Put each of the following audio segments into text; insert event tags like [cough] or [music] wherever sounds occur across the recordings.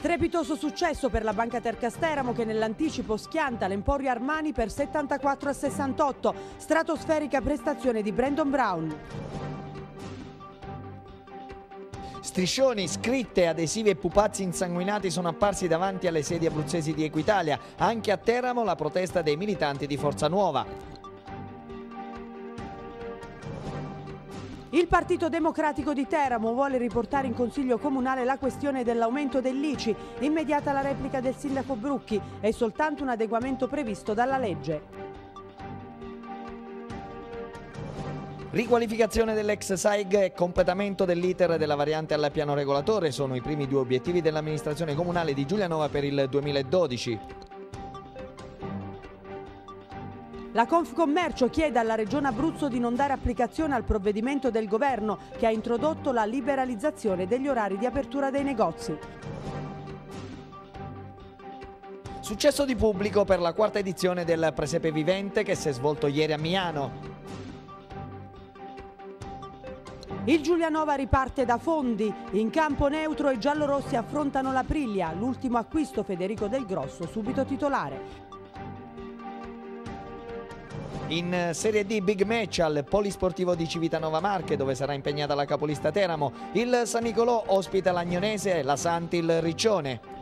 Strepitoso successo per la Banca Tercasteramo che nell'anticipo schianta l'Emporio Armani per 74 a 68, stratosferica prestazione di Brandon Brown. Striscioni, scritte, adesivi e pupazzi insanguinati sono apparsi davanti alle sedie abruzzesi di Equitalia. Anche a Teramo la protesta dei militanti di Forza Nuova. Il Partito Democratico di Teramo vuole riportare in Consiglio Comunale la questione dell'aumento dell'ICI, immediata la replica del Sindaco Brucchi è soltanto un adeguamento previsto dalla legge. Riqualificazione dell'ex SAIG e completamento dell'iter della variante al piano regolatore sono i primi due obiettivi dell'amministrazione comunale di Giulianova per il 2012. La Confcommercio chiede alla Regione Abruzzo di non dare applicazione al provvedimento del governo che ha introdotto la liberalizzazione degli orari di apertura dei negozi. Successo di pubblico per la quarta edizione del Presepe Vivente che si è svolto ieri a Milano. Il Giulianova riparte da fondi. In campo neutro i giallorossi affrontano la l'ultimo acquisto Federico Del Grosso subito titolare. In Serie D Big Match al Polisportivo di Civitanova Marche dove sarà impegnata la capolista Teramo, il San Nicolò ospita l'Agnonese, la Santi il Riccione.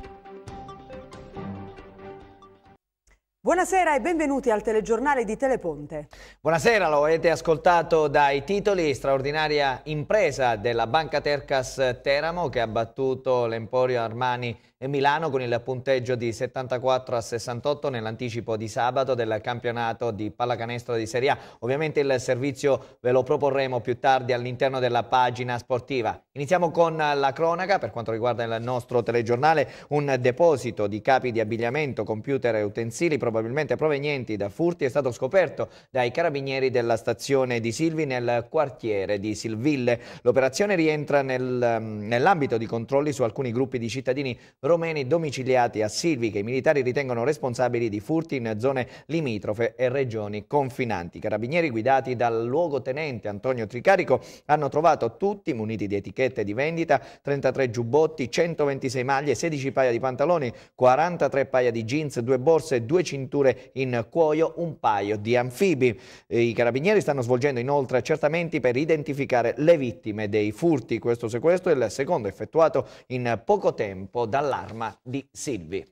Buonasera e benvenuti al telegiornale di Teleponte. Buonasera, lo avete ascoltato dai titoli. Straordinaria impresa della Banca Tercas Teramo che ha battuto l'Emporio Armani e Milano con il punteggio di 74 a 68 nell'anticipo di sabato del campionato di pallacanestro di Serie A. Ovviamente il servizio ve lo proporremo più tardi all'interno della pagina sportiva. Iniziamo con la cronaca per quanto riguarda il nostro telegiornale. Un deposito di capi di abbigliamento, computer e utensili probabilmente provenienti da furti è stato scoperto dai carabinieri della stazione di Silvi nel quartiere di Silville. L'operazione rientra nel, mm, nell'ambito di controlli su alcuni gruppi di cittadini romeni domiciliati a Silvi che i militari ritengono responsabili di furti in zone limitrofe e regioni confinanti. I carabinieri guidati dal luogotenente Antonio Tricarico hanno trovato tutti, muniti di etichette di vendita, 33 giubbotti, 126 maglie, 16 paia di pantaloni, 43 paia di jeans, due borse, due cinture cinture in cuoio, un paio di anfibi. Eh, I carabinieri stanno svolgendo inoltre accertamenti per identificare le vittime dei furti. Questo sequestro è il secondo effettuato in poco tempo dall'arma di Silvi.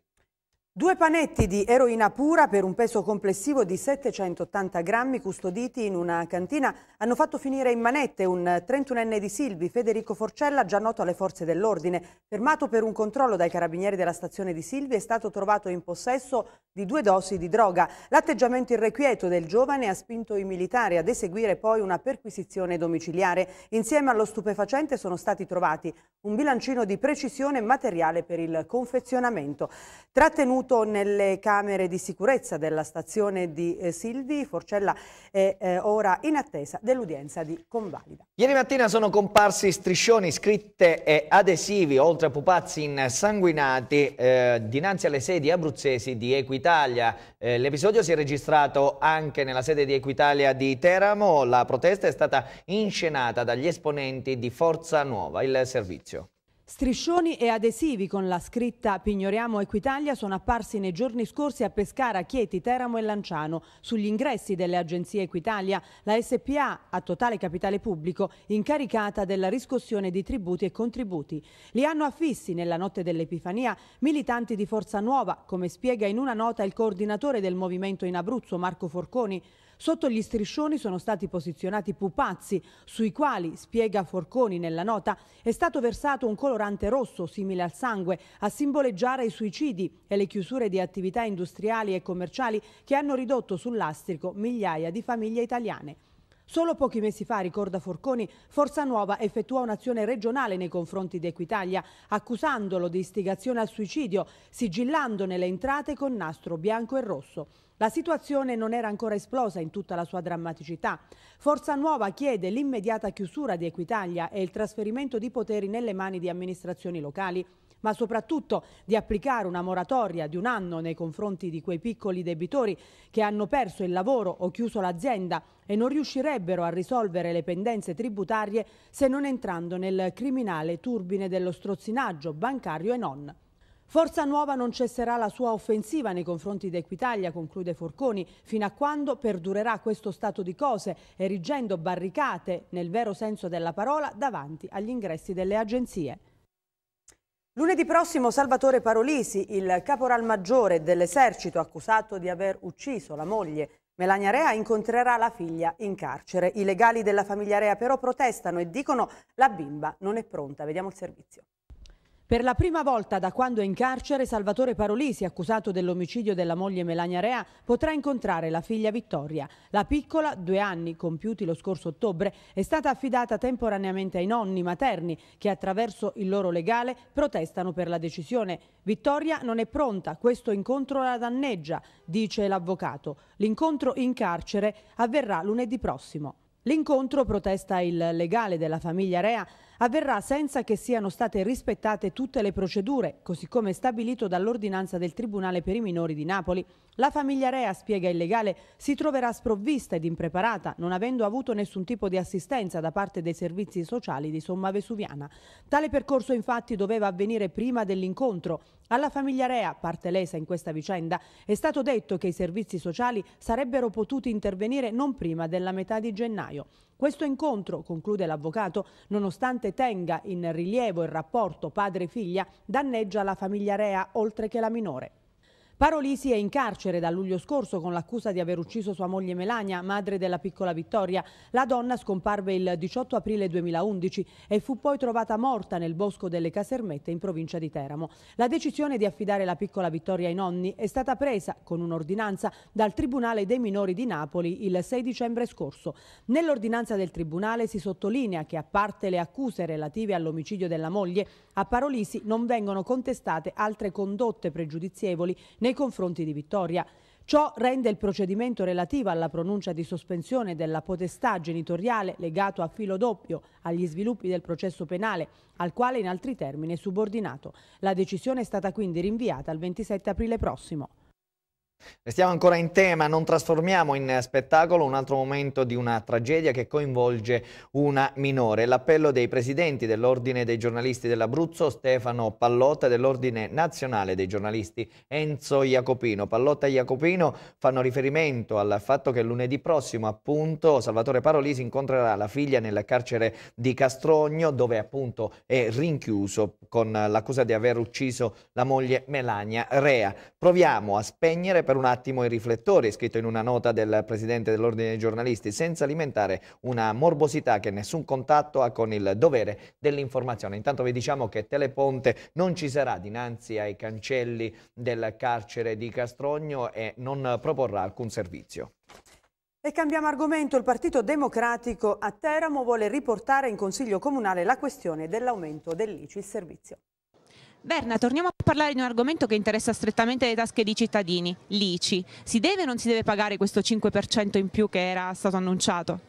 Due panetti di eroina pura per un peso complessivo di 780 grammi custoditi in una cantina hanno fatto finire in manette un 31enne di Silvi, Federico Forcella, già noto alle forze dell'ordine. Fermato per un controllo dai carabinieri della stazione di Silvi è stato trovato in possesso di due dosi di droga. L'atteggiamento irrequieto del giovane ha spinto i militari ad eseguire poi una perquisizione domiciliare. Insieme allo stupefacente sono stati trovati un bilancino di precisione e materiale per il confezionamento. Trattenuto detenuto nelle camere di sicurezza della stazione di eh, Silvi. Forcella è eh, ora in attesa dell'udienza di convalida. Ieri mattina sono comparsi striscioni, scritte e adesivi, oltre a pupazzi insanguinati, eh, dinanzi alle sedi abruzzesi di Equitalia. Eh, l'episodio si è registrato anche nella sede di Equitalia di Teramo. La protesta è stata inscenata dagli esponenti di Forza Nuova, il servizio. Striscioni e adesivi con la scritta Pignoriamo Equitalia sono apparsi nei giorni scorsi a Pescara, Chieti, Teramo e Lanciano. Sugli ingressi delle agenzie Equitalia, la SPA, a totale capitale pubblico, incaricata della riscossione di tributi e contributi. Li hanno affissi nella notte dell'Epifania militanti di Forza Nuova, come spiega in una nota il coordinatore del movimento in Abruzzo, Marco Forconi. Sotto gli striscioni sono stati posizionati pupazzi, sui quali, spiega Forconi nella nota, è stato versato un colorante rosso simile al sangue a simboleggiare i suicidi e le chiusure di attività industriali e commerciali che hanno ridotto sul lastrico migliaia di famiglie italiane. Solo pochi mesi fa, ricorda Forconi, Forza Nuova effettuò un'azione regionale nei confronti di Equitalia, accusandolo di istigazione al suicidio, sigillandone le entrate con nastro bianco e rosso. La situazione non era ancora esplosa in tutta la sua drammaticità. Forza Nuova chiede l'immediata chiusura di Equitalia e il trasferimento di poteri nelle mani di amministrazioni locali ma soprattutto di applicare una moratoria di un anno nei confronti di quei piccoli debitori che hanno perso il lavoro o chiuso l'azienda e non riuscirebbero a risolvere le pendenze tributarie se non entrando nel criminale turbine dello strozzinaggio bancario e non. Forza Nuova non cesserà la sua offensiva nei confronti d'Equitalia, conclude Forconi, fino a quando perdurerà questo stato di cose, erigendo barricate, nel vero senso della parola, davanti agli ingressi delle agenzie. Lunedì prossimo Salvatore Parolisi, il caporal maggiore dell'esercito accusato di aver ucciso la moglie Melania Rea, incontrerà la figlia in carcere. I legali della famiglia Rea però protestano e dicono la bimba non è pronta. Vediamo il servizio. Per la prima volta da quando è in carcere, Salvatore Parolisi, accusato dell'omicidio della moglie Melania Rea, potrà incontrare la figlia Vittoria. La piccola, due anni compiuti lo scorso ottobre, è stata affidata temporaneamente ai nonni materni che attraverso il loro legale protestano per la decisione. Vittoria non è pronta, questo incontro la danneggia, dice l'avvocato. L'incontro in carcere avverrà lunedì prossimo. L'incontro, protesta il legale della famiglia Rea, avverrà senza che siano state rispettate tutte le procedure, così come stabilito dall'ordinanza del Tribunale per i minori di Napoli. La famiglia Rea, spiega il legale, si troverà sprovvista ed impreparata, non avendo avuto nessun tipo di assistenza da parte dei servizi sociali di Somma Vesuviana. Tale percorso infatti doveva avvenire prima dell'incontro alla famiglia Rea, parte lesa in questa vicenda, è stato detto che i servizi sociali sarebbero potuti intervenire non prima della metà di gennaio. Questo incontro, conclude l'avvocato, nonostante tenga in rilievo il rapporto padre-figlia, danneggia la famiglia Rea oltre che la minore. Parolisi è in carcere da luglio scorso con l'accusa di aver ucciso sua moglie Melania, madre della piccola Vittoria. La donna scomparve il 18 aprile 2011 e fu poi trovata morta nel bosco delle Casermette in provincia di Teramo. La decisione di affidare la piccola Vittoria ai nonni è stata presa con un'ordinanza dal Tribunale dei minori di Napoli il 6 dicembre scorso. Nell'ordinanza del Tribunale si sottolinea che a parte le accuse relative all'omicidio della moglie, a Parolisi non vengono contestate altre condotte pregiudizievoli nei confronti di Vittoria. Ciò rende il procedimento relativo alla pronuncia di sospensione della potestà genitoriale legato a filo doppio agli sviluppi del processo penale, al quale in altri termini è subordinato. La decisione è stata quindi rinviata al 27 aprile prossimo. Restiamo ancora in tema, non trasformiamo in spettacolo un altro momento di una tragedia che coinvolge una minore. L'appello dei presidenti dell'Ordine dei giornalisti dell'Abruzzo, Stefano Pallotta, e dell'Ordine nazionale dei giornalisti Enzo Jacopino. Pallotta e Jacopino fanno riferimento al fatto che lunedì prossimo, appunto, Salvatore Parolisi incontrerà la figlia nel carcere di Castrogno, dove appunto è rinchiuso con l'accusa di aver ucciso la moglie Melania Rea. Proviamo a spegnere per un attimo i riflettori, scritto in una nota del presidente dell'Ordine dei giornalisti, senza alimentare una morbosità che nessun contatto ha con il dovere dell'informazione. Intanto vi diciamo che Teleponte non ci sarà dinanzi ai cancelli del carcere di Castrogno e non proporrà alcun servizio. E cambiamo argomento, il Partito Democratico a Teramo vuole riportare in Consiglio Comunale la questione dell'aumento dell'ICI il servizio. Berna, torniamo a parlare di un argomento che interessa strettamente le tasche dei cittadini, l'ICI. Si deve o non si deve pagare questo 5% in più che era stato annunciato?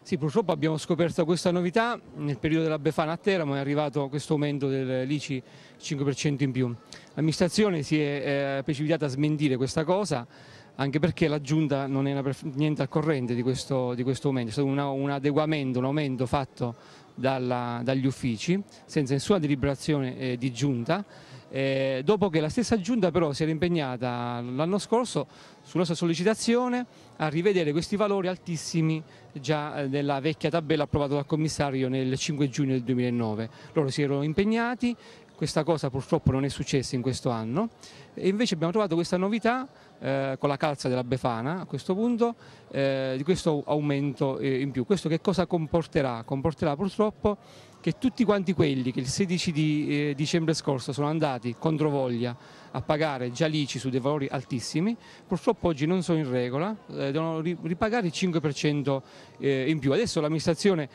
Sì, purtroppo abbiamo scoperto questa novità nel periodo della Befana a Teramo è arrivato questo aumento dell'ICI 5% in più. L'amministrazione si è eh, precipitata a smentire questa cosa anche perché la Giunta non era per niente al corrente di questo, di questo aumento, è stato una, un adeguamento, un aumento fatto dalla, dagli uffici, senza nessuna deliberazione eh, di Giunta, eh, dopo che la stessa Giunta però si era impegnata l'anno scorso sulla sua sollecitazione a rivedere questi valori altissimi già eh, nella vecchia tabella approvata dal commissario nel 5 giugno del 2009. Loro si erano impegnati, questa cosa purtroppo non è successa in questo anno e invece abbiamo trovato questa novità eh, con la calza della Befana a questo punto, eh, di questo aumento eh, in più. Questo che cosa comporterà? Comporterà purtroppo che tutti quanti quelli che il 16 di eh, dicembre scorso sono andati controvoglia a pagare già l'ICI su dei valori altissimi, purtroppo oggi non sono in regola, eh, devono ripagare il 5% in più. Adesso l'amministrazione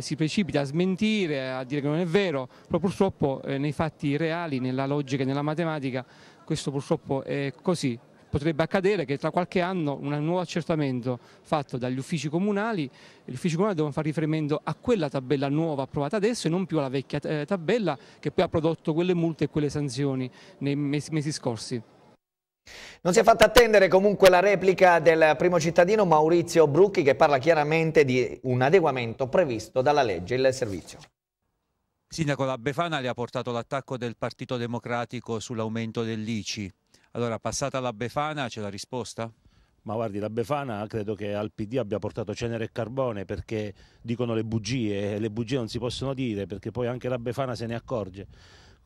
si precipita a smentire, a dire che non è vero, però purtroppo nei fatti reali, nella logica e nella matematica questo purtroppo è così potrebbe accadere che tra qualche anno un nuovo accertamento fatto dagli uffici comunali, gli uffici comunali devono fare riferimento a quella tabella nuova approvata adesso e non più alla vecchia eh, tabella che poi ha prodotto quelle multe e quelle sanzioni nei mesi, mesi scorsi. Non si è fatta attendere comunque la replica del primo cittadino Maurizio Brucchi che parla chiaramente di un adeguamento previsto dalla legge, il servizio. Sindaco La Befana le ha portato l'attacco del Partito Democratico sull'aumento dell'ICI. Allora, passata la Befana, c'è la risposta? Ma guardi, la Befana credo che al PD abbia portato cenere e carbone perché dicono le bugie e le bugie non si possono dire perché poi anche la Befana se ne accorge.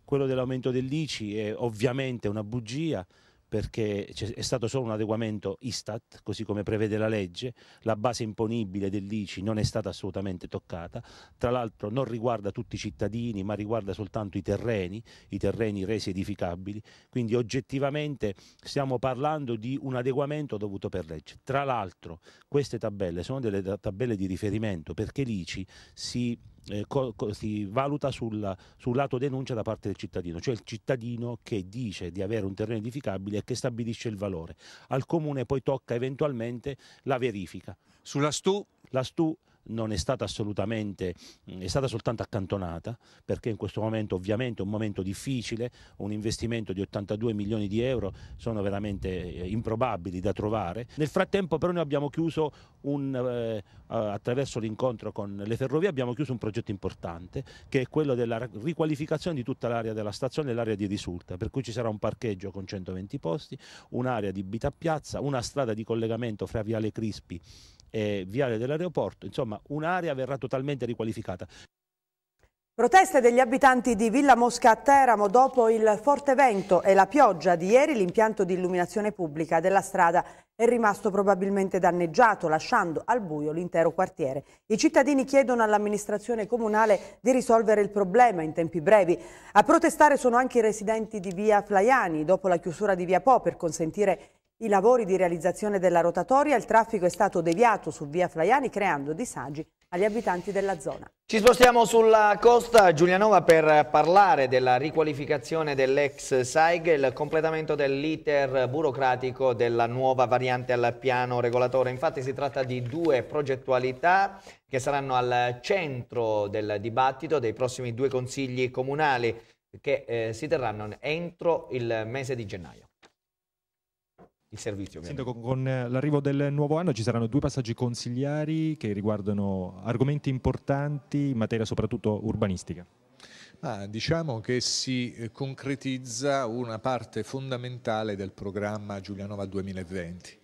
Quello dell'aumento dell'ICI è ovviamente una bugia perché è stato solo un adeguamento Istat, così come prevede la legge, la base imponibile dell'ICI non è stata assolutamente toccata, tra l'altro non riguarda tutti i cittadini, ma riguarda soltanto i terreni, i terreni resi edificabili, quindi oggettivamente stiamo parlando di un adeguamento dovuto per legge. Tra l'altro queste tabelle sono delle tabelle di riferimento perché l'ICI si eh, co- co- si valuta sul, sul, lato denuncia da parte del cittadino, cioè il cittadino che dice di avere un terreno edificabile e che stabilisce il valore. Al comune poi tocca eventualmente la verifica. Sulla STU? La STU non è stata assolutamente, mm, è stata soltanto accantonata perché in questo momento ovviamente è un momento difficile, un investimento di 82 milioni di euro sono veramente eh, improbabili da trovare. Nel frattempo però noi abbiamo chiuso un, eh, attraverso l'incontro con le ferrovie abbiamo chiuso un progetto importante che è quello della riqualificazione di tutta l'area della stazione e l'area di risulta, per cui ci sarà un parcheggio con 120 posti, un'area di Bita Piazza, una strada di collegamento fra Viale Crispi eh, viale dell'aeroporto, insomma un'area verrà totalmente riqualificata. Proteste degli abitanti di Villa Mosca a Teramo dopo il forte vento e la pioggia di ieri l'impianto di illuminazione pubblica della strada è rimasto probabilmente danneggiato lasciando al buio l'intero quartiere. I cittadini chiedono all'amministrazione comunale di risolvere il problema in tempi brevi. A protestare sono anche i residenti di Via Flaiani dopo la chiusura di Via Po per consentire i lavori di realizzazione della rotatoria, il traffico è stato deviato su via Flaiani creando disagi agli abitanti della zona. Ci spostiamo sulla costa Giulianova per parlare della riqualificazione dell'ex SAIG il completamento dell'iter burocratico della nuova variante al piano regolatore. Infatti si tratta di due progettualità che saranno al centro del dibattito dei prossimi due consigli comunali che eh, si terranno entro il mese di gennaio il servizio. Ovviamente. Sindaco, con eh, l'arrivo del nuovo anno ci saranno due passaggi consigliari che riguardano argomenti importanti in materia soprattutto urbanistica. Ah, diciamo che si eh, concretizza una parte fondamentale del programma Giulianova 2020.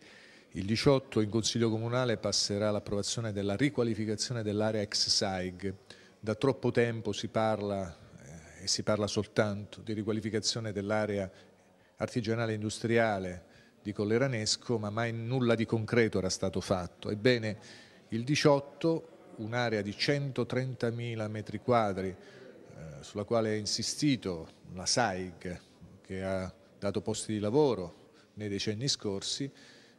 Il 18 in Consiglio Comunale passerà l'approvazione della riqualificazione dell'area ex SAIG. Da troppo tempo si parla eh, e si parla soltanto di riqualificazione dell'area artigianale industriale di Colleranesco, ma mai nulla di concreto era stato fatto. Ebbene, il 18, un'area di 130.000 metri quadri, eh, sulla quale ha insistito la SAIG, che ha dato posti di lavoro nei decenni scorsi,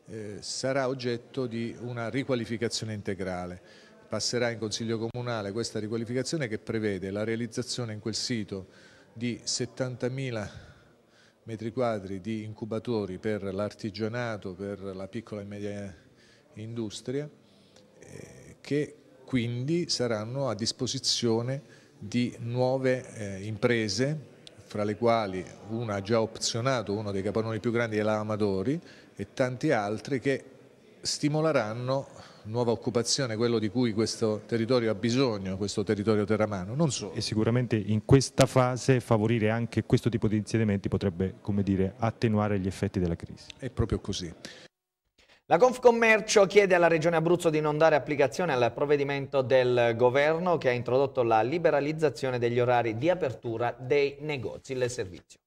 eh, sarà oggetto di una riqualificazione integrale. Passerà in Consiglio Comunale questa riqualificazione che prevede la realizzazione in quel sito di 70.000 metri metri quadri di incubatori per l'artigianato, per la piccola e media industria, eh, che quindi saranno a disposizione di nuove eh, imprese, fra le quali una ha già opzionato uno dei capannoni più grandi è la Amadori e tanti altri che stimoleranno nuova occupazione quello di cui questo territorio ha bisogno, questo territorio terramano, non solo. E sicuramente in questa fase favorire anche questo tipo di insediamenti potrebbe, come dire, attenuare gli effetti della crisi. È proprio così. La Confcommercio chiede alla Regione Abruzzo di non dare applicazione al provvedimento del governo che ha introdotto la liberalizzazione degli orari di apertura dei negozi e servizi.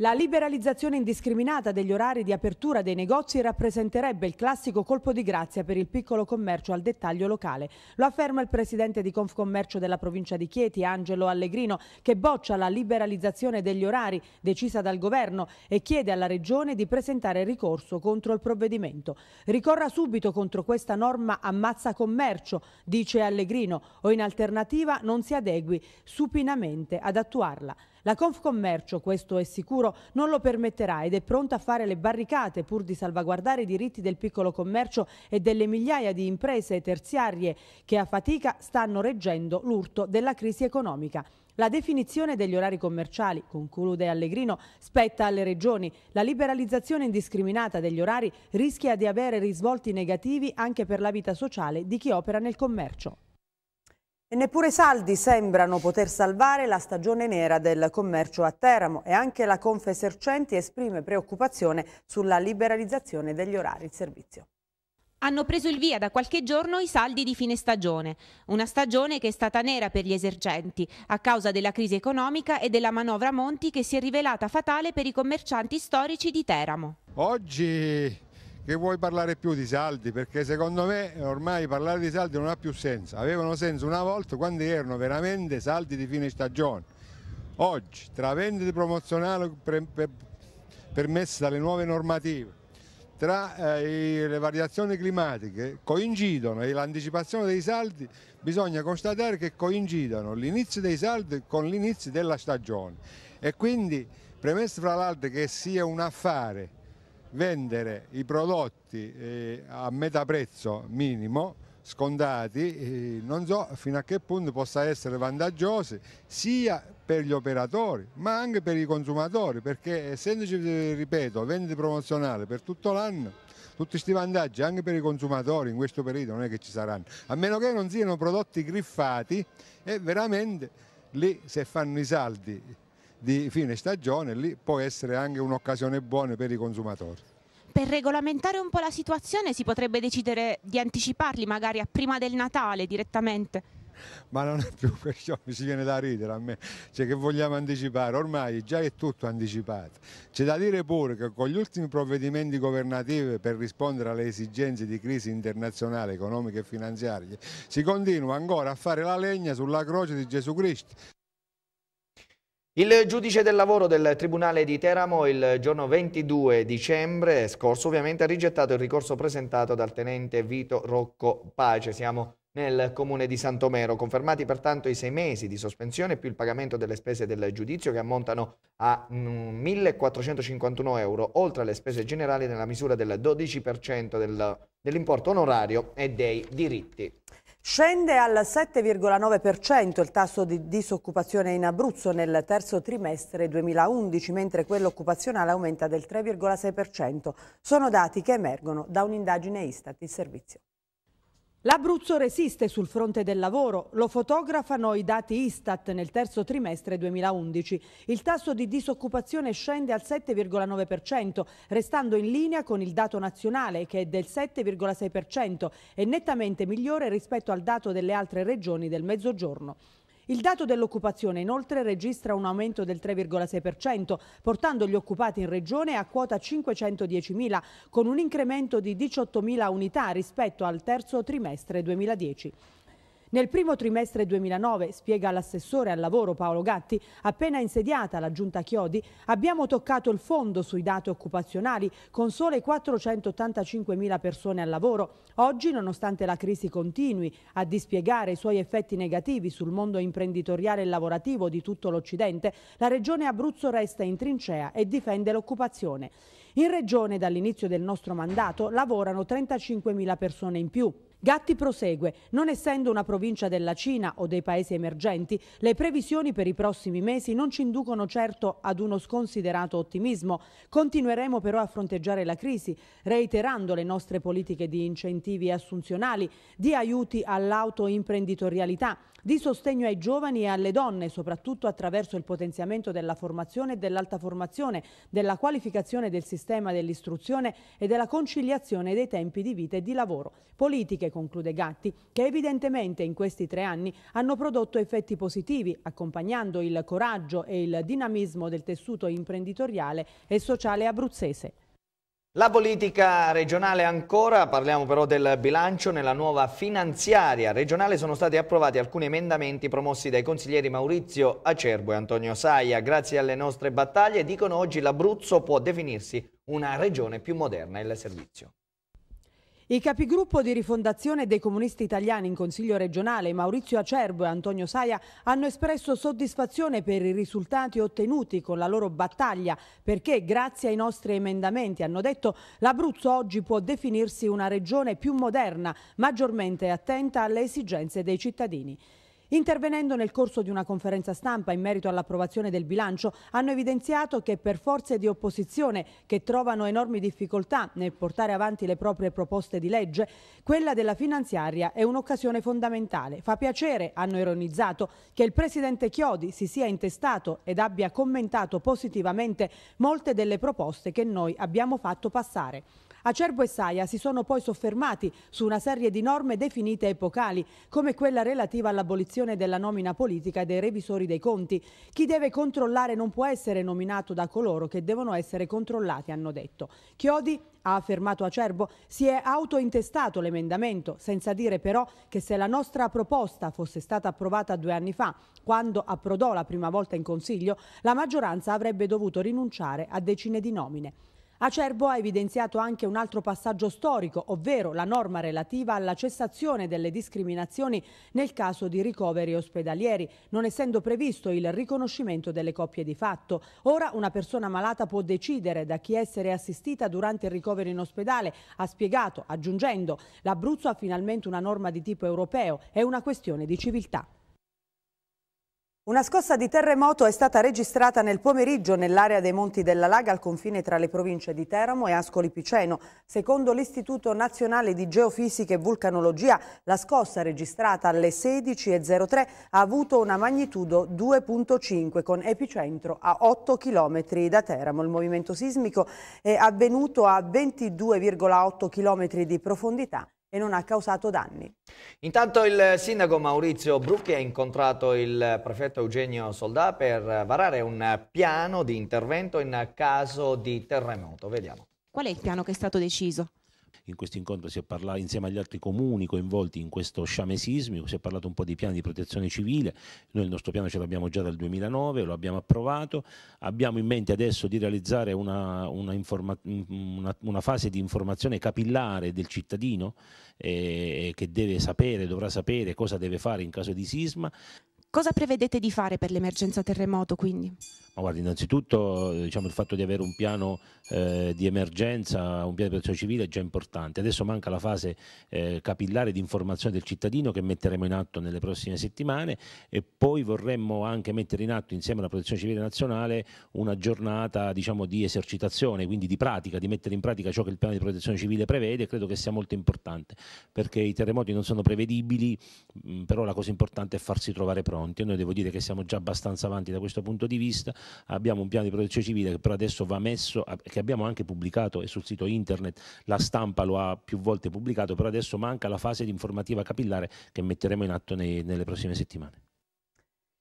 La liberalizzazione indiscriminata degli orari di apertura dei negozi rappresenterebbe il classico colpo di grazia per il piccolo commercio al dettaglio locale. Lo afferma il presidente di Confcommercio della provincia di Chieti, Angelo Allegrino, che boccia la liberalizzazione degli orari decisa dal governo e chiede alla regione di presentare ricorso contro il provvedimento. Ricorra subito contro questa norma ammazza commercio, dice Allegrino, o in alternativa non si adegui supinamente ad attuarla. La Confcommercio, questo è sicuro, non lo permetterà ed è pronta a fare le barricate pur di salvaguardare i diritti del piccolo commercio e delle migliaia di imprese terziarie che a fatica stanno reggendo l'urto della crisi economica. La definizione degli orari commerciali, conclude Allegrino, spetta alle regioni. La liberalizzazione indiscriminata degli orari rischia di avere risvolti negativi anche per la vita sociale di chi opera nel commercio. E neppure i saldi sembrano poter salvare la stagione nera del commercio a Teramo e anche la Confesercenti esprime preoccupazione sulla liberalizzazione degli orari di servizio. Hanno preso il via da qualche giorno i saldi di fine stagione, una stagione che è stata nera per gli esercenti a causa della crisi economica e della manovra Monti che si è rivelata fatale per i commercianti storici di Teramo. Oggi che vuoi parlare più di saldi perché secondo me ormai parlare di saldi non ha più senso avevano senso una volta quando erano veramente saldi di fine stagione oggi tra vendite promozionali per, per, permesse dalle nuove normative tra eh, le variazioni climatiche coincidono e l'anticipazione dei saldi bisogna constatare che coincidono l'inizio dei saldi con l'inizio della stagione e quindi premesso fra l'altro che sia un affare vendere i prodotti eh, a metà prezzo minimo, scondati, eh, non so fino a che punto possa essere vantaggioso sia per gli operatori ma anche per i consumatori perché essendoci, eh, ripeto, vendita promozionale per tutto l'anno tutti questi vantaggi anche per i consumatori in questo periodo non è che ci saranno, a meno che non siano prodotti griffati e veramente lì se fanno i saldi di fine stagione, lì può essere anche un'occasione buona per i consumatori. Per regolamentare un po' la situazione si potrebbe decidere di anticiparli magari a prima del Natale direttamente? ma non è più questo, mi si viene da ridere a me, cioè che vogliamo anticipare, ormai già è tutto anticipato. C'è da dire pure che con gli ultimi provvedimenti governativi per rispondere alle esigenze di crisi internazionale, economica e finanziaria, si continua ancora a fare la legna sulla croce di Gesù Cristo. Il giudice del lavoro del Tribunale di Teramo il giorno 22 dicembre scorso ovviamente ha rigettato il ricorso presentato dal tenente Vito Rocco Pace. Siamo nel comune di Santomero, confermati pertanto i sei mesi di sospensione più il pagamento delle spese del giudizio che ammontano a 1.451 mm, euro, oltre alle spese generali nella misura del 12% del, dell'importo onorario e dei diritti. Scende al 7,9% il tasso di disoccupazione in Abruzzo nel terzo trimestre 2011, mentre quello occupazionale aumenta del 3,6%. Sono dati che emergono da un'indagine Istat, il servizio. L'Abruzzo resiste sul fronte del lavoro, lo fotografano i dati Istat nel terzo trimestre 2011. Il tasso di disoccupazione scende al 7,9%, restando in linea con il dato nazionale che è del 7,6% e nettamente migliore rispetto al dato delle altre regioni del Mezzogiorno. Il dato dell'occupazione inoltre registra un aumento del 3,6%, portando gli occupati in regione a quota 510.000, con un incremento di 18.000 unità rispetto al terzo trimestre 2010. Nel primo trimestre 2009, spiega l'assessore al lavoro Paolo Gatti, appena insediata la giunta Chiodi, abbiamo toccato il fondo sui dati occupazionali con sole 485.000 persone al lavoro. Oggi, nonostante la crisi continui a dispiegare i suoi effetti negativi sul mondo imprenditoriale e lavorativo di tutto l'Occidente, la regione Abruzzo resta in trincea e difende l'occupazione. In regione dall'inizio del nostro mandato lavorano 35.000 persone in più. Gatti prosegue. Non essendo una provincia della Cina o dei paesi emergenti, le previsioni per i prossimi mesi non ci inducono certo ad uno sconsiderato ottimismo. Continueremo però a fronteggiare la crisi, reiterando le nostre politiche di incentivi assunzionali, di aiuti all'autoimprenditorialità, di sostegno ai giovani e alle donne, soprattutto attraverso il potenziamento della formazione e dell'alta formazione, della qualificazione del sistema dell'istruzione e della conciliazione dei tempi di vita e di lavoro. Politiche conclude Gatti, che evidentemente in questi tre anni hanno prodotto effetti positivi, accompagnando il coraggio e il dinamismo del tessuto imprenditoriale e sociale abruzzese. La politica regionale ancora, parliamo però del bilancio, nella nuova finanziaria regionale sono stati approvati alcuni emendamenti promossi dai consiglieri Maurizio Acerbo e Antonio Saia. Grazie alle nostre battaglie, dicono oggi l'Abruzzo può definirsi una regione più moderna. Il servizio. I capigruppo di rifondazione dei comunisti italiani in Consiglio regionale, Maurizio Acerbo e Antonio Saia, hanno espresso soddisfazione per i risultati ottenuti con la loro battaglia, perché grazie ai nostri emendamenti, hanno detto, l'Abruzzo oggi può definirsi una regione più moderna, maggiormente attenta alle esigenze dei cittadini. Intervenendo nel corso di una conferenza stampa in merito all'approvazione del bilancio, hanno evidenziato che per forze di opposizione che trovano enormi difficoltà nel portare avanti le proprie proposte di legge, quella della finanziaria è un'occasione fondamentale. Fa piacere, hanno ironizzato, che il presidente Chiodi si sia intestato ed abbia commentato positivamente molte delle proposte che noi abbiamo fatto passare. Acerbo e Saia si sono poi soffermati su una serie di norme definite epocali, come quella relativa all'abolizione della nomina politica e dei revisori dei conti. Chi deve controllare non può essere nominato da coloro che devono essere controllati, hanno detto. Chiodi ha affermato Acerbo, si è autointestato l'emendamento, senza dire però che se la nostra proposta fosse stata approvata due anni fa, quando approdò la prima volta in Consiglio, la maggioranza avrebbe dovuto rinunciare a decine di nomine. Acerbo ha evidenziato anche un altro passaggio storico, ovvero la norma relativa alla cessazione delle discriminazioni nel caso di ricoveri ospedalieri, non essendo previsto il riconoscimento delle coppie di fatto. Ora una persona malata può decidere da chi essere assistita durante il ricovero in ospedale, ha spiegato, aggiungendo, l'Abruzzo ha finalmente una norma di tipo europeo, è una questione di civiltà. Una scossa di terremoto è stata registrata nel pomeriggio nell'area dei Monti della Laga al confine tra le province di Teramo e Ascoli Piceno. Secondo l'Istituto Nazionale di Geofisica e Vulcanologia, la scossa registrata alle 16.03 ha avuto una magnitudo 2.5 con epicentro a 8 km da Teramo. Il movimento sismico è avvenuto a 22,8 km di profondità e non ha causato danni. Intanto il sindaco Maurizio Brucchi ha incontrato il prefetto Eugenio Soldà per varare un piano di intervento in caso di terremoto. Vediamo. Qual è il piano che è stato deciso? In questo incontro si è parlato insieme agli altri comuni coinvolti in questo sciame sismico, si è parlato un po' di piani di protezione civile, noi il nostro piano ce l'abbiamo già dal 2009, lo abbiamo approvato, abbiamo in mente adesso di realizzare una, una, una, una fase di informazione capillare del cittadino eh, che deve sapere, dovrà sapere cosa deve fare in caso di sisma. Cosa prevedete di fare per l'emergenza terremoto quindi? Guarda, innanzitutto eh, diciamo, il fatto di avere un piano eh, di emergenza, un piano di protezione civile è già importante. Adesso manca la fase eh, capillare di informazione del cittadino che metteremo in atto nelle prossime settimane e poi vorremmo anche mettere in atto insieme alla protezione civile nazionale una giornata diciamo, di esercitazione, quindi di pratica, di mettere in pratica ciò che il piano di protezione civile prevede e credo che sia molto importante perché i terremoti non sono prevedibili, mh, però la cosa importante è farsi trovare pronti e noi devo dire che siamo già abbastanza avanti da questo punto di vista abbiamo un piano di protezione civile che però adesso va messo, che abbiamo anche pubblicato e sul sito internet la stampa lo ha più volte pubblicato, però adesso manca la fase di informativa capillare che metteremo in atto nei, nelle prossime settimane.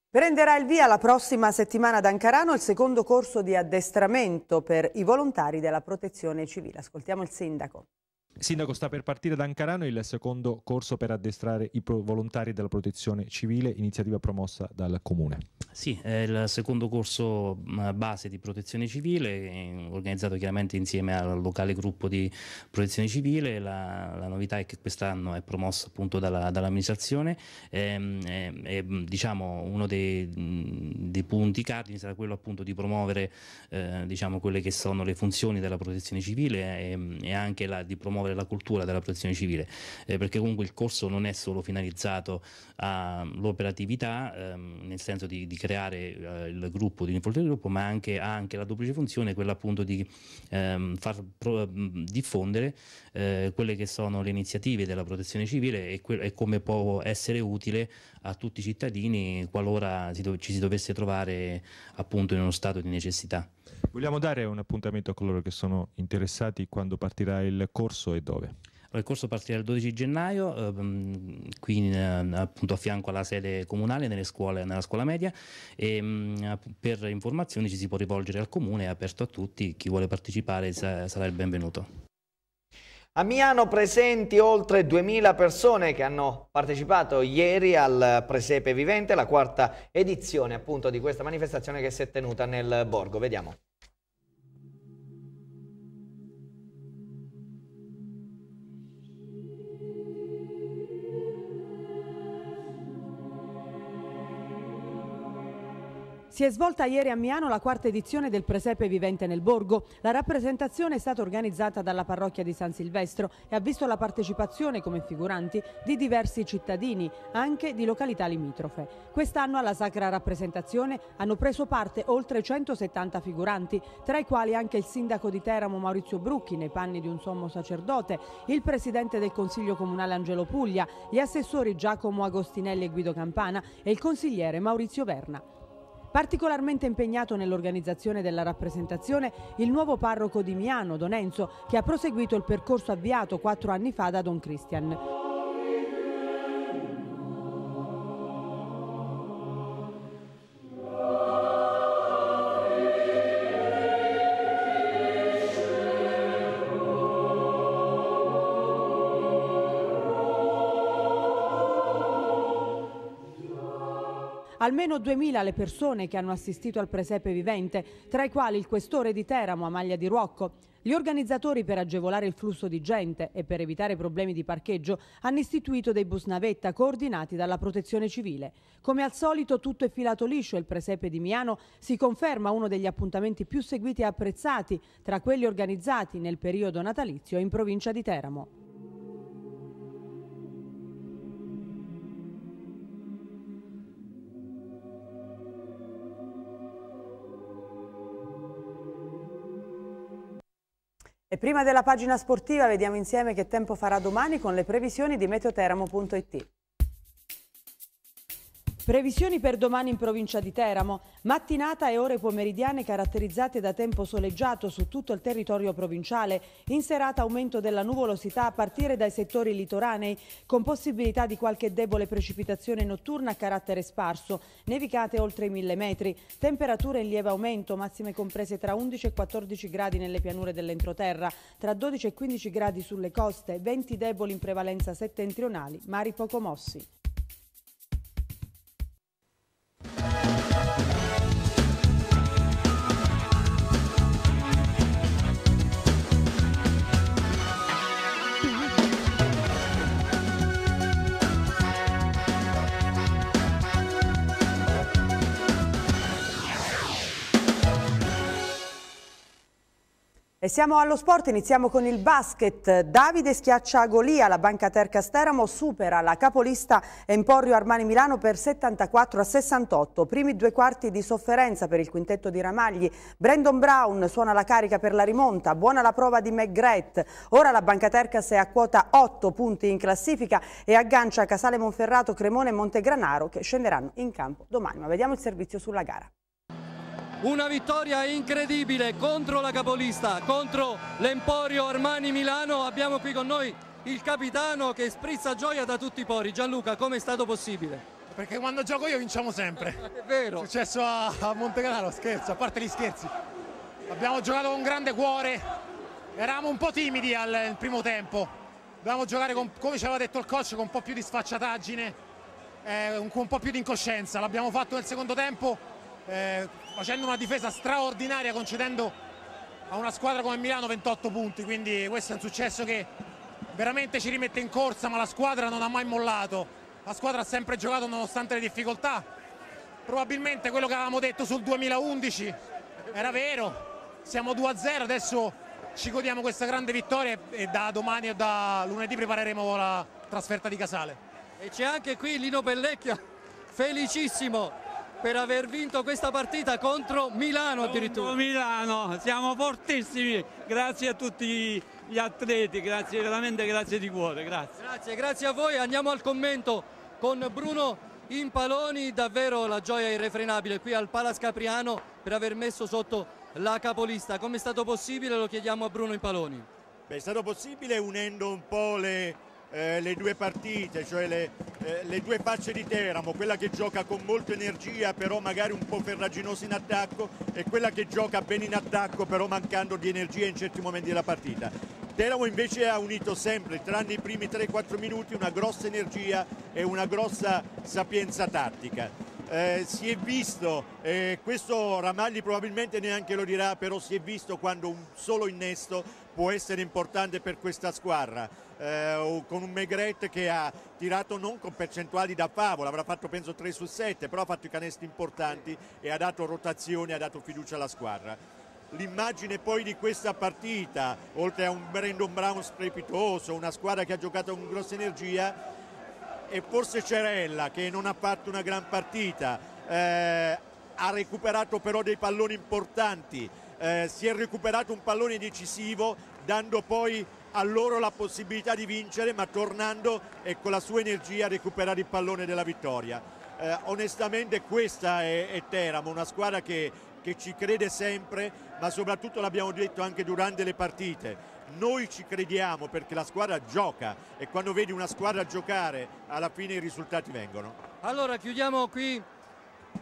Prenderà il via la prossima settimana ad Ancarano il secondo corso di addestramento per i volontari della protezione civile. Ascoltiamo il sindaco. Sindaco, sta per partire da Ancarano il secondo corso per addestrare i volontari della protezione civile, iniziativa promossa dal Comune. Sì, è il secondo corso base di protezione civile, organizzato chiaramente insieme al locale gruppo di protezione civile. La, la novità è che quest'anno è promosso appunto dall'amministrazione. E, ehm, e, diciamo, uno dei, dei, punti cardini sarà quello appunto di promuovere eh, diciamo, quelle che sono le funzioni della protezione civile e, e anche la, di promuovere promuovere la cultura della protezione civile, eh, perché comunque il corso non è solo finalizzato all'operatività, ehm, nel senso di, di creare eh, il gruppo, di infortare il gruppo, ma anche, ha anche la duplice funzione, quella appunto di ehm, far pro, mm, diffondere eh, quelle che sono le iniziative della protezione civile e, e come può essere utile a tutti i cittadini qualora ci si dovesse trovare appunto in uno stato di necessità. Vogliamo dare un appuntamento a coloro che sono interessati quando partirà il corso e dove? Il corso partirà il 12 gennaio, ehm, qui appunto a fianco alla sede comunale scuole, nella scuola media e ehm, per informazioni ci si può rivolgere al comune, è aperto a tutti, chi vuole partecipare sarà il benvenuto. A Miano presenti oltre 2000 persone che hanno partecipato ieri al Presepe Vivente, la quarta edizione appunto di questa manifestazione che si è tenuta nel Borgo. Vediamo. Si è svolta ieri a Miano la quarta edizione del Presepe Vivente nel Borgo. La rappresentazione è stata organizzata dalla parrocchia di San Silvestro e ha visto la partecipazione come figuranti di diversi cittadini, anche di località limitrofe. Quest'anno alla sacra rappresentazione hanno preso parte oltre 170 figuranti, tra i quali anche il sindaco di Teramo Maurizio Brucchi nei panni di un sommo sacerdote, il presidente del Consiglio Comunale Angelo Puglia, gli assessori Giacomo Agostinelli e Guido Campana e il consigliere Maurizio Verna. Particolarmente impegnato nell'organizzazione della rappresentazione il nuovo parroco di Miano, Don Enzo, che ha proseguito il percorso avviato quattro anni fa da Don Cristian. Almeno 2.000 le persone che hanno assistito al presepe vivente, tra i quali il questore di Teramo, a maglia di Ruocco. Gli organizzatori, per agevolare il flusso di gente e per evitare problemi di parcheggio, hanno istituito dei bus navetta coordinati dalla protezione civile. Come al solito tutto è filato liscio e il presepe di Miano si conferma uno degli appuntamenti più seguiti e apprezzati tra quelli organizzati nel periodo natalizio in provincia di Teramo. E prima della pagina sportiva vediamo insieme che tempo farà domani con le previsioni di meteoteramo.it. Previsioni per domani in provincia di Teramo. Mattinata e ore pomeridiane caratterizzate da tempo soleggiato su tutto il territorio provinciale. In serata aumento della nuvolosità a partire dai settori litoranei, con possibilità di qualche debole precipitazione notturna a carattere sparso, nevicate oltre i mille metri. Temperature in lieve aumento, massime comprese tra 11 e 14 gradi nelle pianure dell'entroterra, tra 12 e 15 gradi sulle coste, venti deboli in prevalenza settentrionali, mari poco mossi. E siamo allo sport, iniziamo con il basket. Davide schiaccia Golia, la Banca Terca Steramo supera la capolista Emporio Armani Milano per 74 a 68. Primi due quarti di sofferenza per il quintetto di Ramagli. Brandon Brown suona la carica per la rimonta, buona la prova di McGrath. Ora la Banca Tercas è a quota 8 punti in classifica e aggancia Casale Monferrato, Cremone e Montegranaro che scenderanno in campo domani. Ma vediamo il servizio sulla gara una vittoria incredibile contro la capolista, contro l'Emporio Armani Milano. Abbiamo qui con noi il capitano che sprizza gioia da tutti i pori. Gianluca, come è stato possibile? Perché quando gioco io vinciamo sempre. [laughs] è vero. È successo a, a Montegrano, scherzo, a parte gli scherzi. Abbiamo giocato con grande cuore, eravamo un po' timidi al, primo tempo. Dovevamo giocare, con, come ci aveva detto il coach, con un po' più di sfacciataggine, eh, un, un po' più di incoscienza. L'abbiamo fatto nel secondo tempo. Eh, facendo una difesa straordinaria concedendo a una squadra come Milano 28 punti quindi questo è un successo che veramente ci rimette in corsa ma la squadra non ha mai mollato la squadra ha sempre giocato nonostante le difficoltà probabilmente quello che avevamo detto sul 2011 era vero siamo 2-0 adesso ci godiamo questa grande vittoria e da domani o da lunedì prepareremo la trasferta di Casale e c'è anche qui Lino Pellecchia felicissimo per aver vinto questa partita contro Milano addirittura. Contro Milano, siamo fortissimi, grazie a tutti gli atleti, grazie veramente, grazie di cuore, grazie. Grazie, grazie a voi, andiamo al commento con Bruno Impaloni, davvero la gioia irrefrenabile qui al Palas Capriano per aver messo sotto la capolista. Come è stato possibile? Lo chiediamo a Bruno Impaloni. Beh, è stato possibile unendo un po' le eh, le due partite, cioè le, eh, le, due facce di Teramo, quella che gioca con molta energia però magari un po' ferraginosa in attacco e quella che gioca bene in attacco però mancando di energia in certi momenti della partita. Teramo invece ha unito sempre, tranne i primi 3-4 minuti, una grossa energia e una grossa sapienza tattica eh, si è visto, eh, questo Ramagli probabilmente neanche lo dirà, però si è visto quando un solo innesto può essere importante per questa squadra. Eh, con un Megret che ha tirato non con percentuali da favola, avrà fatto penso 3 su 7, però ha fatto i canestri importanti e ha dato rotazione, ha dato fiducia alla squadra l'immagine poi di questa partita, oltre a un Brandon Brown strepitoso, una squadra che ha giocato con grossa energia, e forse Cerella che non ha fatto una gran partita, eh, ha recuperato però dei palloni importanti, eh, si è recuperato un pallone decisivo dando poi a loro la possibilità di vincere ma tornando e con la sua energia a recuperare il pallone della vittoria. Eh, onestamente questa è, è Teramo, una squadra che che ci crede sempre, ma soprattutto l'abbiamo detto anche durante le partite, noi ci crediamo perché la squadra gioca e quando vedi una squadra giocare alla fine i risultati vengono. Allora chiudiamo qui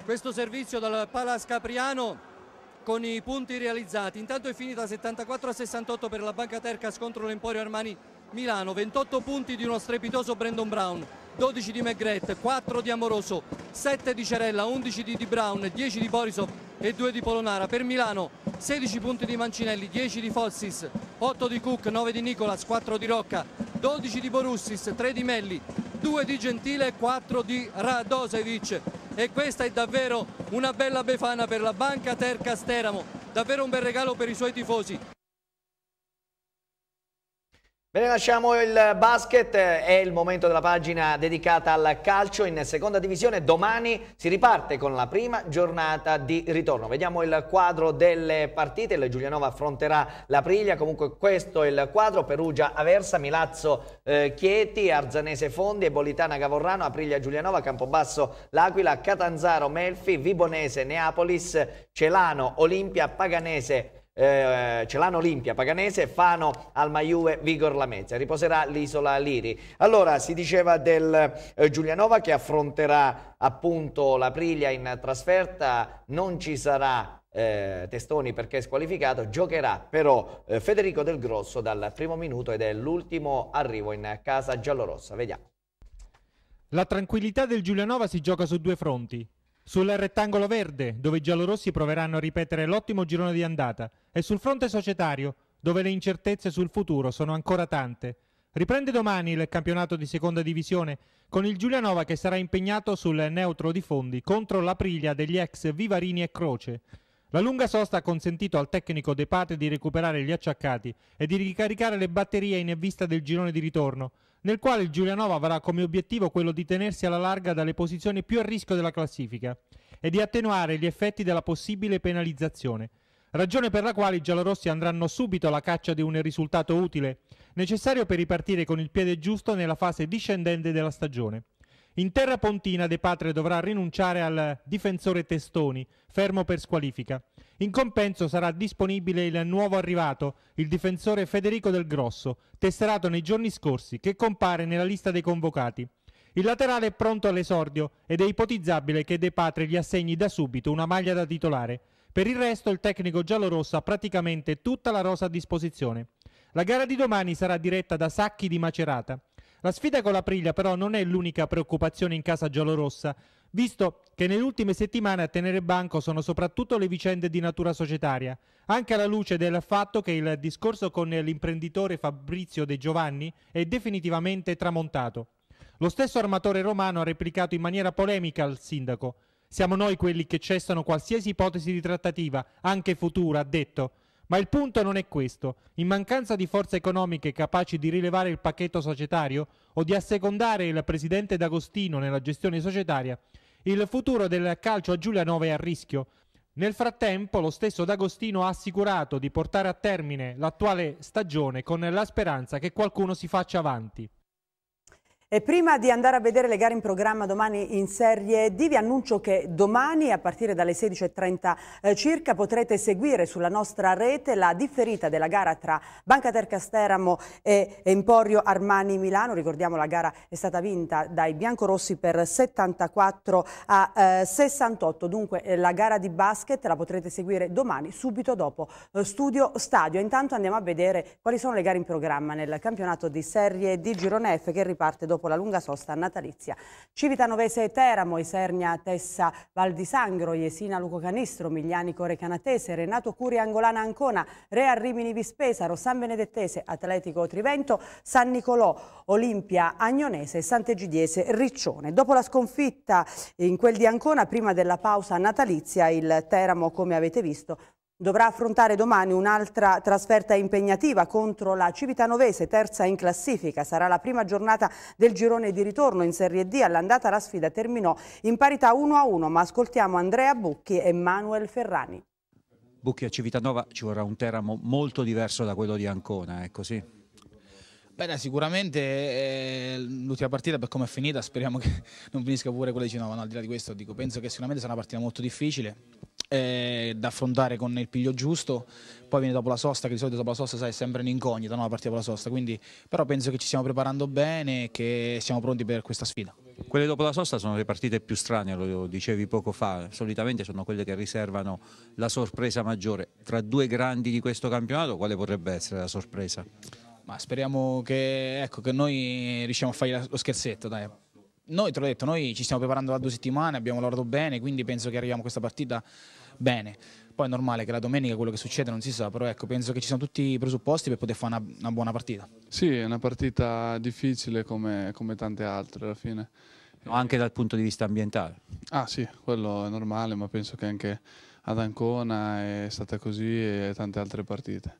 questo servizio dal Palas Capriano con i punti realizzati. Intanto è finita 74 a 68 per la Banca Terca contro l'Emporio Armani Milano, 28 punti di uno strepitoso Brandon Brown, 12 di Megret, 4 di Amoroso, 7 di Cerella, 11 di Di Brown, 10 di Borisov e 2 di Polonara. Per Milano 16 punti di Mancinelli, 10 di Fossis, 8 di Cook, 9 di Nicolas, 4 di Rocca, 12 di Borussis, 3 di Melli, 2 di Gentile e 4 di Radosevic. E questa è davvero una bella befana per la Banca Terca Steramo, davvero un bel regalo per i suoi tifosi. Bene, lasciamo il basket, è il momento della pagina dedicata al calcio in seconda divisione. Domani si riparte con la prima giornata di ritorno. Vediamo il quadro delle partite, il Giulianova affronterà la comunque questo è il quadro, Perugia Aversa, Milazzo eh, Chieti, Arzanese Fondi, Ebolitana Gavorrano, Aprilia Giulianova, Campobasso L'Aquila, Catanzaro Melfi, Vibonese Neapolis, Celano Olimpia, Paganese eh, l'hanno Olimpia, Paganese, Fano, Almaiue, Vigor Lamezia. Riposerà l'isola Liri. Allora si diceva del eh, Giulianova che affronterà appunto la Priglia in trasferta, non ci sarà eh, Testoni perché è squalificato, giocherà però eh, Federico Del Grosso dal primo minuto ed è l'ultimo arrivo in casa giallorossa. Vediamo. La tranquillità del Giulianova si gioca su due fronti. Sul rettangolo verde, dove i giallorossi proveranno a ripetere l'ottimo girone di andata, e sul fronte societario, dove le incertezze sul futuro sono ancora tante. Riprende domani il campionato di seconda divisione con il Giulianova che sarà impegnato sul neutro di fondi contro l'Aprilia degli ex Vivarini e Croce. La lunga sosta ha consentito al tecnico De Pate di recuperare gli acciaccati e di ricaricare le batterie in vista del girone di ritorno, nel quale il Giulianova avrà come obiettivo quello di tenersi alla larga dalle posizioni più a rischio della classifica e di attenuare gli effetti della possibile penalizzazione, ragione per la quale i giallorossi andranno subito alla caccia di un risultato utile, necessario per ripartire con il piede giusto nella fase discendente della stagione. In terra pontina De Patre dovrà rinunciare al difensore Testoni, fermo per squalifica. In compenso sarà disponibile il nuovo arrivato, il difensore Federico Del Grosso, tesserato nei giorni scorsi, che compare nella lista dei convocati. Il laterale è pronto all'esordio ed è ipotizzabile che De Patre gli assegni da subito una maglia da titolare. Per il resto il tecnico giallorosso ha praticamente tutta la rosa a disposizione. La gara di domani sarà diretta da Sacchi di Macerata. La sfida con l'Aprilia però non è l'unica preoccupazione in casa giallorossa, visto che nelle ultime settimane a tenere banco sono soprattutto le vicende di natura societaria, anche alla luce del fatto che il discorso con l'imprenditore Fabrizio De Giovanni è definitivamente tramontato. Lo stesso armatore romano ha replicato in maniera polemica al sindaco. Siamo noi quelli che cessano qualsiasi ipotesi di trattativa, anche futura, ha detto. Ma il punto non è questo. In mancanza di forze economiche capaci di rilevare il pacchetto societario o di assecondare il presidente D'Agostino nella gestione societaria, il futuro del calcio a Giulianova è a rischio. Nel frattempo lo stesso D'Agostino ha assicurato di portare a termine l'attuale stagione con la speranza che qualcuno si faccia avanti. E prima di andare a vedere le gare in programma domani in Serie D, vi annuncio che domani a partire dalle 16.30 eh, circa potrete seguire sulla nostra rete la differita della gara tra Banca Tercasteramo e Emporio Armani Milano. Ricordiamo la gara è stata vinta dai biancorossi per 74 a 68, eh, dunque eh, la gara di basket la potrete seguire domani subito dopo Studio Stadio. Intanto andiamo a vedere quali sono le gare in programma nel campionato di Serie D Girone F che riparte domani dopo la lunga sosta natalizia. Civitanovese Teramo, Isernia Tessa Val di Sangro, Iesina Luco Canistro, Miglianico Recanatese, Renato Curia Angolana Ancona, Rea Rimini Vispesaro, San Benedettese, Atletico Trivento, San Nicolò, Olimpia Agnonese e Sant'Egidiese Riccione. Dopo la sconfitta in quel di Ancona, prima della pausa natalizia, il Teramo, come avete visto, Dovrà affrontare domani un'altra trasferta impegnativa contro la Civitanovese, terza in classifica. Sarà la prima giornata del girone di ritorno in Serie D. All'andata la sfida terminò in parità 1-1, ma ascoltiamo Andrea Bucchi e Manuel Ferrani. Bucchi a Civitanova ci vorrà un Teramo molto diverso da quello di Ancona, è così? Beh, sicuramente eh, l'ultima partita per come è finita speriamo che [laughs] non finisca pure quella di Genova, no, al di là di questo dico, penso che sicuramente sarà una partita molto difficile eh, da affrontare con il piglio giusto, poi viene dopo la sosta che di solito dopo la sosta sai, è sempre un'incognita no, la partita dopo la sosta, quindi però penso che ci stiamo preparando bene e che siamo pronti per questa sfida. Quelle dopo la sosta sono le partite più strane, lo dicevi poco fa, solitamente sono quelle che riservano la sorpresa maggiore. Tra due grandi di questo campionato quale potrebbe essere la sorpresa? Ma speriamo che, ecco, che noi riusciamo a fare lo scherzetto, dai. Noi, te l'ho detto, noi ci stiamo preparando da due settimane, abbiamo lavorato bene, quindi penso che arriviamo a questa partita bene. Poi è normale che la domenica quello che succede non si sa, però ecco, penso che ci siano tutti i presupposti per poter fare una, una buona partita. Sì, è una partita difficile come, come tante altre alla fine. No, anche dal punto di vista ambientale. Ah sì, quello è normale, ma penso che anche ad Ancona è stata così e tante altre partite.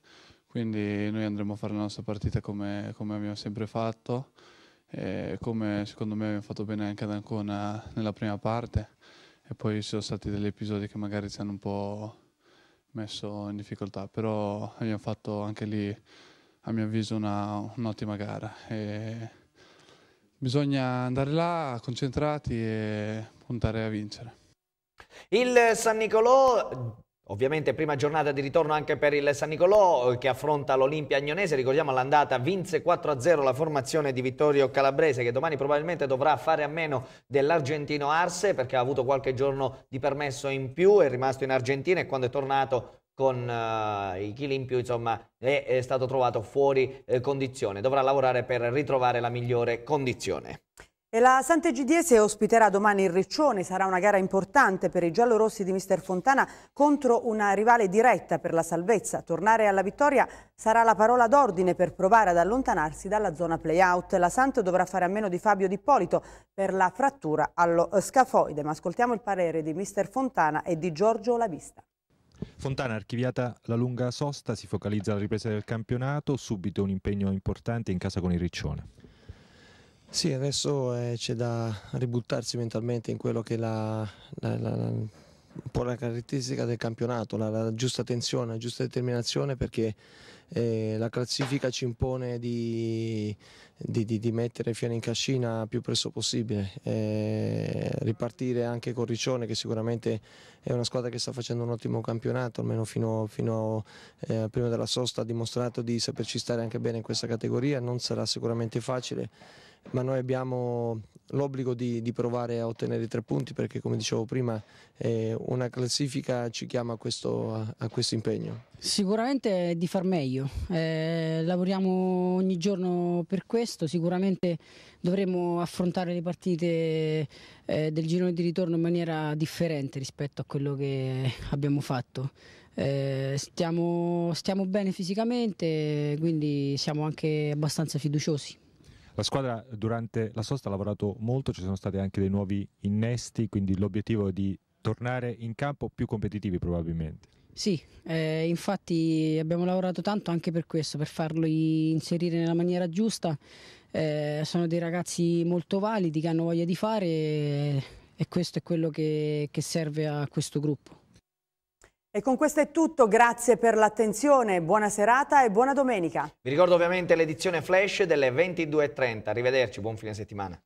Quindi noi andremo a fare la nostra partita come, come abbiamo sempre fatto e come secondo me abbiamo fatto bene anche ad Ancona nella prima parte e poi ci sono stati degli episodi che magari ci hanno un po' messo in difficoltà, però abbiamo fatto anche lì a mio avviso una, un'ottima gara. E bisogna andare là concentrati e puntare a vincere. Il San Nicolò Ovviamente prima giornata di ritorno anche per il San Nicolò eh, che affronta l'Olimpia Agnonese, ricordiamo l'andata vinse 4-0 la formazione di Vittorio Calabrese che domani probabilmente dovrà fare a meno dell'argentino Arse perché ha avuto qualche giorno di permesso in più, è rimasto in Argentina e quando è tornato con uh, i chili in più, insomma, è, è stato trovato fuori eh, condizione. Dovrà lavorare per ritrovare la migliore condizione. E la Sant'Egidiese ospiterà domani il Riccione, sarà una gara importante per i giallorossi di Mister Fontana contro una rivale diretta per la salvezza. Tornare alla vittoria sarà la parola d'ordine per provare ad allontanarsi dalla zona playout. La Santo dovrà fare a meno di Fabio Dippolito per la frattura allo scafoide, ma ascoltiamo il parere di Mister Fontana e di Giorgio Lavista. Fontana, archiviata la lunga sosta, si focalizza alla ripresa del campionato, subito un impegno importante in casa con il Riccione. Sì, adesso eh, c'è da ributtarsi mentalmente in quello che è la, la, la, la un po' la caratteristica del campionato, la, la, giusta tensione, la giusta determinazione perché eh, la classifica ci impone di, di, di, di mettere il fieno in cascina più presto possibile, eh, ripartire anche con Riccione che sicuramente è una squadra che sta facendo un ottimo campionato, almeno fino, fino eh, prima della sosta ha dimostrato di saperci stare anche bene in questa categoria, non sarà sicuramente facile ma noi abbiamo l'obbligo di, di, provare a ottenere tre punti perché come dicevo prima eh, una classifica ci chiama a questo, a, a questo impegno. Sicuramente di far meglio, eh, lavoriamo ogni giorno per questo, sicuramente dovremo affrontare le partite eh, del girone di ritorno in maniera differente rispetto a quello che abbiamo fatto. Eh, stiamo, stiamo bene fisicamente, quindi siamo anche abbastanza fiduciosi. La squadra durante la sosta ha lavorato molto, ci sono stati anche dei nuovi innesti, quindi l'obiettivo è di tornare in campo più competitivi probabilmente. Sì, eh, infatti abbiamo lavorato tanto anche per questo, per farlo inserire nella maniera giusta. Eh, sono dei ragazzi molto validi che hanno voglia di fare e questo è quello che, che serve a questo gruppo. E con questo è tutto, grazie per l'attenzione, buona serata e buona domenica. Vi ricordo ovviamente l'edizione flash delle 22.30, arrivederci, buon fine settimana.